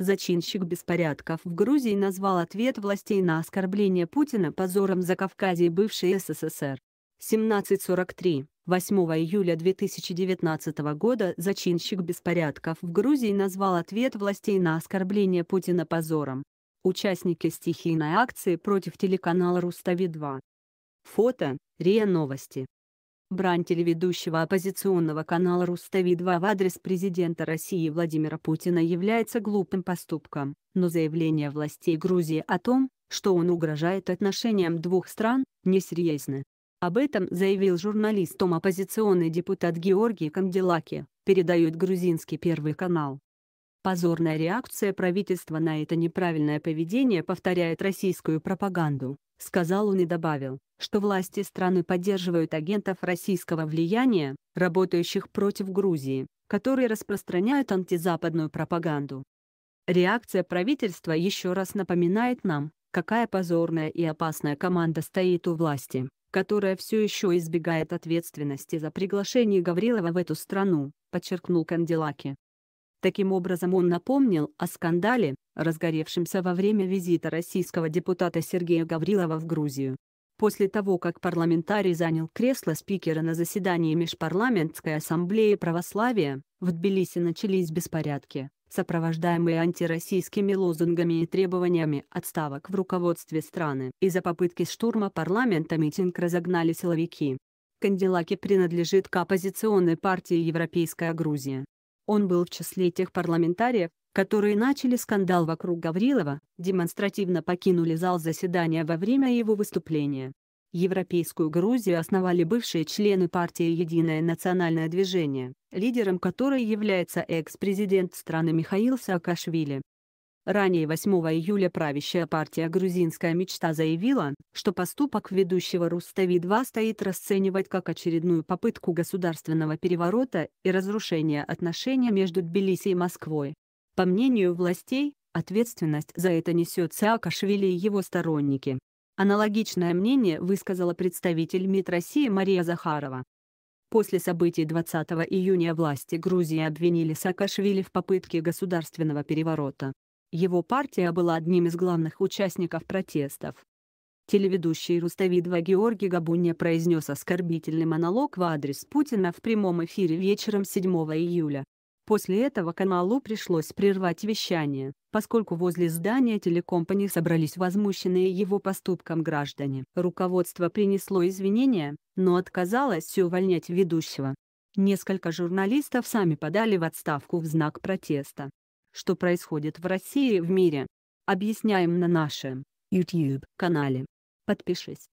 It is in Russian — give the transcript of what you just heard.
Зачинщик беспорядков в Грузии назвал ответ властей на оскорбление Путина позором за Кавказе бывшей СССР. 1743. 8 июля 2019 года зачинщик беспорядков в Грузии назвал ответ властей на оскорбление Путина позором. Участники стихийной акции против телеканала Рустави-2. Фото, РИА Новости. Брань телеведущего оппозиционного канала «Рустави-2» в адрес президента России Владимира Путина является глупым поступком, но заявление властей Грузии о том, что он угрожает отношениям двух стран, несерьезно. Об этом заявил журналистом оппозиционный депутат Георгий Камделаки, передает грузинский Первый канал. Позорная реакция правительства на это неправильное поведение повторяет российскую пропаганду, сказал он и добавил, что власти страны поддерживают агентов российского влияния, работающих против Грузии, которые распространяют антизападную пропаганду. Реакция правительства еще раз напоминает нам, какая позорная и опасная команда стоит у власти, которая все еще избегает ответственности за приглашение Гаврилова в эту страну, подчеркнул Канделаки. Таким образом он напомнил о скандале, разгоревшемся во время визита российского депутата Сергея Гаврилова в Грузию. После того, как парламентарий занял кресло спикера на заседании Межпарламентской ассамблеи православия, в Тбилиси начались беспорядки, сопровождаемые антироссийскими лозунгами и требованиями отставок в руководстве страны. Из-за попытки штурма парламента митинг разогнали силовики. Кандилаки принадлежит к оппозиционной партии «Европейская Грузия», он был в числе тех парламентариев, которые начали скандал вокруг Гаврилова, демонстративно покинули зал заседания во время его выступления. Европейскую Грузию основали бывшие члены партии «Единое национальное движение», лидером которой является экс-президент страны Михаил Саакашвили. Ранее 8 июля правящая партия «Грузинская мечта» заявила, что поступок ведущего Рустави-2 стоит расценивать как очередную попытку государственного переворота и разрушения отношений между Тбилиси и Москвой. По мнению властей, ответственность за это несет Саакашвили и его сторонники. Аналогичное мнение высказала представитель МИД России Мария Захарова. После событий 20 июня власти Грузии обвинили Саакашвили в попытке государственного переворота. Его партия была одним из главных участников протестов. Телеведущий Руставидва Георгий Габуня произнес оскорбительный монолог в адрес Путина в прямом эфире вечером 7 июля. После этого каналу пришлось прервать вещание, поскольку возле здания телекомпании собрались возмущенные его поступком граждане. Руководство принесло извинения, но отказалось увольнять ведущего. Несколько журналистов сами подали в отставку в знак протеста что происходит в России и в мире, объясняем на нашем YouTube-канале. Подпишись.